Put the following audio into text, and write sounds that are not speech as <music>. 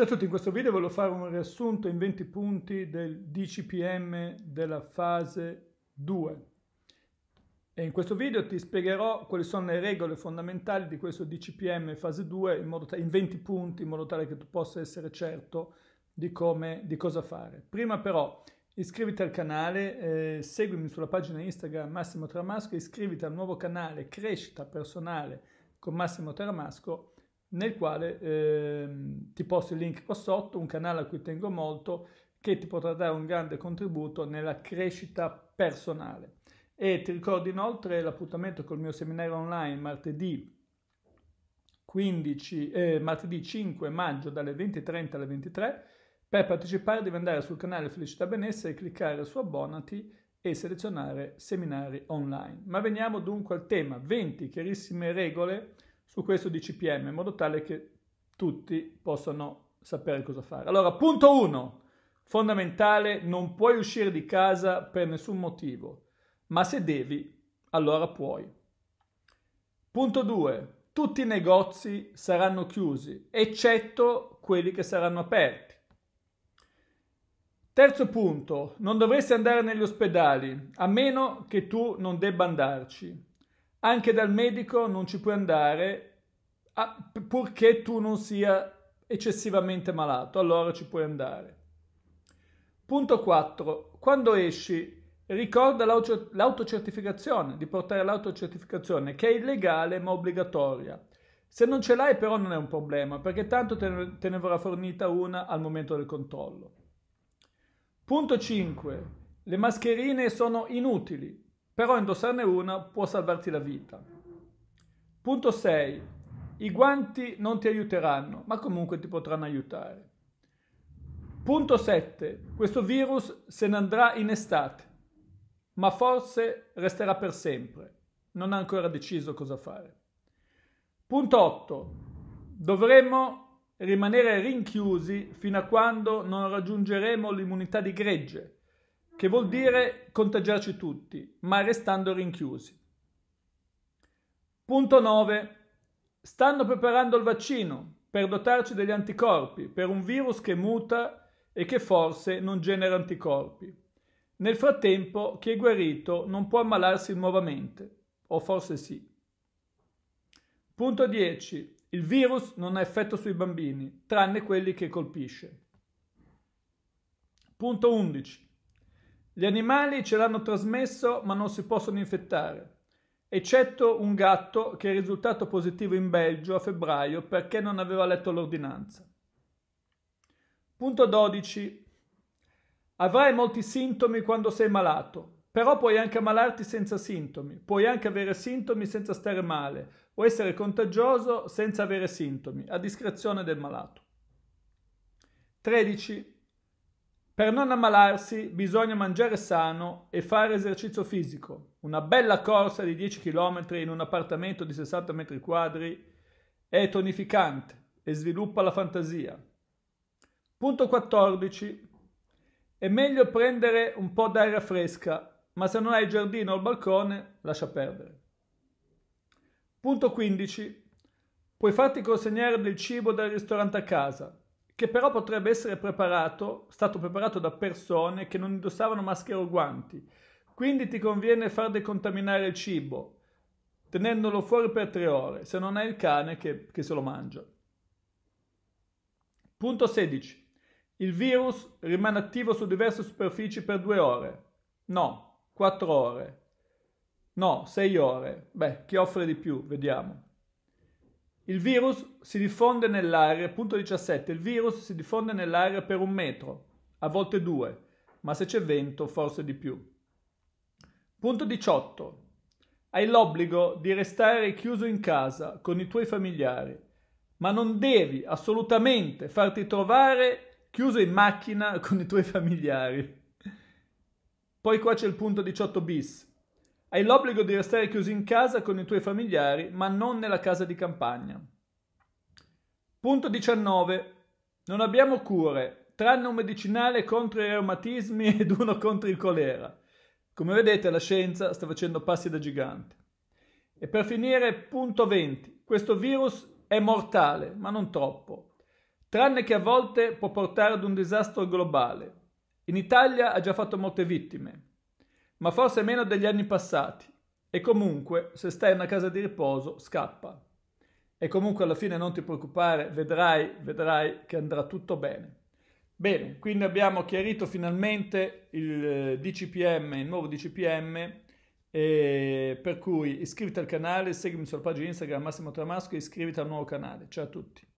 Ciao a tutti, in questo video voglio fare un riassunto in 20 punti del DCPM della fase 2 e in questo video ti spiegherò quali sono le regole fondamentali di questo DCPM fase 2 in, ta- in 20 punti in modo tale che tu possa essere certo di, come, di cosa fare. Prima però iscriviti al canale, eh, seguimi sulla pagina Instagram Massimo Tramasco, iscriviti al nuovo canale Crescita Personale con Massimo Tramasco nel quale eh, ti posto il link qua sotto, un canale a cui tengo molto, che ti potrà dare un grande contributo nella crescita personale. E ti ricordo inoltre l'appuntamento col mio seminario online martedì, 15, eh, martedì 5 maggio dalle 20.30 alle 23. Per partecipare devi andare sul canale Felicità Benessere, cliccare su abbonati e selezionare seminari online. Ma veniamo dunque al tema 20 chiarissime regole su questo DCPM in modo tale che tutti possano sapere cosa fare. Allora, punto 1, fondamentale, non puoi uscire di casa per nessun motivo, ma se devi, allora puoi. Punto 2, tutti i negozi saranno chiusi, eccetto quelli che saranno aperti. Terzo punto, non dovresti andare negli ospedali, a meno che tu non debba andarci. Anche dal medico non ci puoi andare a, purché tu non sia eccessivamente malato, allora ci puoi andare. Punto 4. Quando esci, ricorda l'autocertificazione, di portare l'autocertificazione, che è illegale ma obbligatoria. Se non ce l'hai però non è un problema, perché tanto te ne, te ne verrà fornita una al momento del controllo. Punto 5. Le mascherine sono inutili però indossarne una può salvarti la vita. Punto 6. I guanti non ti aiuteranno, ma comunque ti potranno aiutare. Punto 7. Questo virus se ne andrà in estate, ma forse resterà per sempre. Non ha ancora deciso cosa fare. Punto 8. Dovremmo rimanere rinchiusi fino a quando non raggiungeremo l'immunità di gregge che vuol dire contagiarci tutti, ma restando rinchiusi. Punto 9. Stanno preparando il vaccino per dotarci degli anticorpi per un virus che muta e che forse non genera anticorpi. Nel frattempo chi è guarito non può ammalarsi nuovamente, o forse sì. Punto 10. Il virus non ha effetto sui bambini, tranne quelli che colpisce. Punto 11. Gli animali ce l'hanno trasmesso ma non si possono infettare, eccetto un gatto che è risultato positivo in Belgio a febbraio perché non aveva letto l'ordinanza. Punto 12. Avrai molti sintomi quando sei malato, però puoi anche ammalarti senza sintomi, puoi anche avere sintomi senza stare male o essere contagioso senza avere sintomi, a discrezione del malato. 13. Per non ammalarsi bisogna mangiare sano e fare esercizio fisico. Una bella corsa di 10 km in un appartamento di 60 m2 è tonificante e sviluppa la fantasia. Punto 14. È meglio prendere un po' d'aria fresca, ma se non hai il giardino o il balcone, lascia perdere. Punto 15. Puoi farti consegnare del cibo dal ristorante a casa, che però potrebbe essere preparato, stato preparato da persone che non indossavano maschere o guanti. Quindi ti conviene far decontaminare il cibo, tenendolo fuori per tre ore, se non hai il cane che, che se lo mangia. Punto 16. Il virus rimane attivo su diverse superfici per due ore. No, quattro ore. No, sei ore. Beh, chi offre di più? Vediamo. Il virus si diffonde nell'aria, punto 17, il virus si diffonde nell'aria per un metro, a volte due, ma se c'è vento forse di più. Punto 18. Hai l'obbligo di restare chiuso in casa con i tuoi familiari, ma non devi assolutamente farti trovare chiuso in macchina <laughs> con i tuoi familiari. Poi qua c'è il punto 18 bis. Hai l'obbligo di restare chiuso in casa con i tuoi familiari, ma non nella casa di campagna. Punto 19. Non abbiamo cure, tranne un medicinale contro i reumatismi <laughs> ed uno contro il colera. Come vedete la scienza sta facendo passi da gigante. E per finire, punto 20. Questo virus è mortale, ma non troppo, tranne che a volte può portare ad un disastro globale. In Italia ha già fatto molte vittime, ma forse meno degli anni passati, e comunque, se stai in una casa di riposo, scappa. E comunque alla fine non ti preoccupare, vedrai, vedrai che andrà tutto bene. Bene, quindi abbiamo chiarito finalmente il eh, DCPM, il nuovo DCPM, per cui iscriviti al canale, seguimi sulla pagina Instagram Massimo Tramasco e iscriviti al nuovo canale. Ciao a tutti.